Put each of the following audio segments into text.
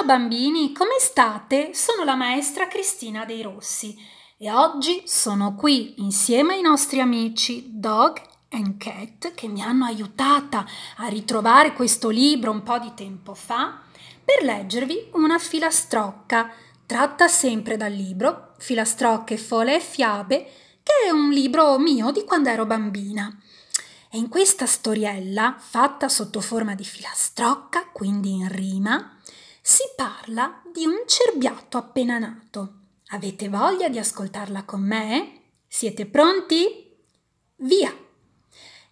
Ciao bambini, come state? Sono la maestra Cristina dei Rossi e oggi sono qui insieme ai nostri amici Dog e Cat che mi hanno aiutata a ritrovare questo libro un po' di tempo fa per leggervi una filastrocca tratta sempre dal libro Filastrocche, Fole e Fiabe che è un libro mio di quando ero bambina. E in questa storiella, fatta sotto forma di filastrocca, quindi in rima, si parla di un cerbiatto appena nato. Avete voglia di ascoltarla con me? Siete pronti? Via!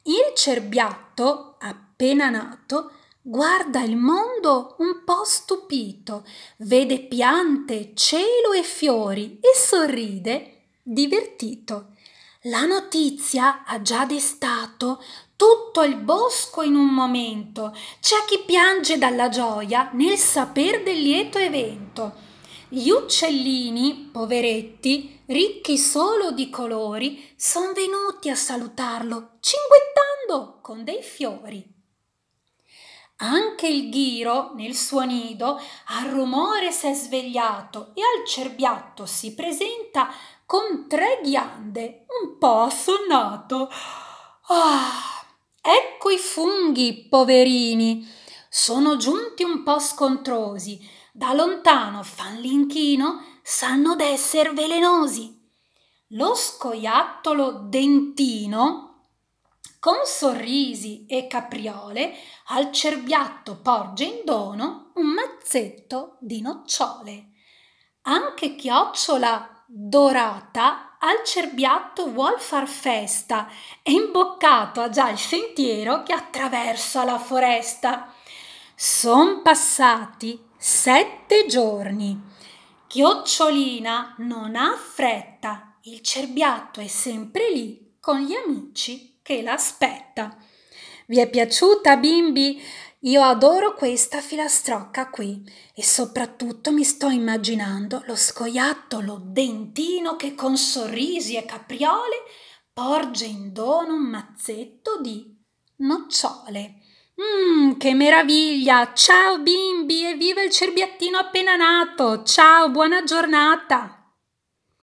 Il cerbiatto appena nato guarda il mondo un po' stupito, vede piante, cielo e fiori e sorride divertito. La notizia ha già destato tutto il bosco in un momento. C'è chi piange dalla gioia nel saper del lieto evento. Gli uccellini, poveretti, ricchi solo di colori, son venuti a salutarlo, cinguettando con dei fiori. Anche il ghiro nel suo nido al rumore s'è svegliato e al cerbiatto si presenta con tre ghiande un po' assonnato. Ah, ecco i funghi, poverini! Sono giunti un po' scontrosi, da lontano fan l'inchino, sanno d'esser velenosi. Lo scoiattolo dentino con sorrisi e capriole, al cerbiatto porge in dono un mazzetto di nocciole. Anche chiocciola dorata al cerbiatto vuol far festa e imboccato ha già il sentiero che attraversa la foresta. Son passati sette giorni. Chiocciolina non ha fretta, il cerbiatto è sempre lì con gli amici che la aspetta. Vi è piaciuta, bimbi? Io adoro questa filastrocca qui e soprattutto mi sto immaginando lo scoiattolo dentino che con sorrisi e capriole porge in dono un mazzetto di nocciole. Mmm, che meraviglia! Ciao bimbi e viva il cerbiattino appena nato! Ciao, buona giornata!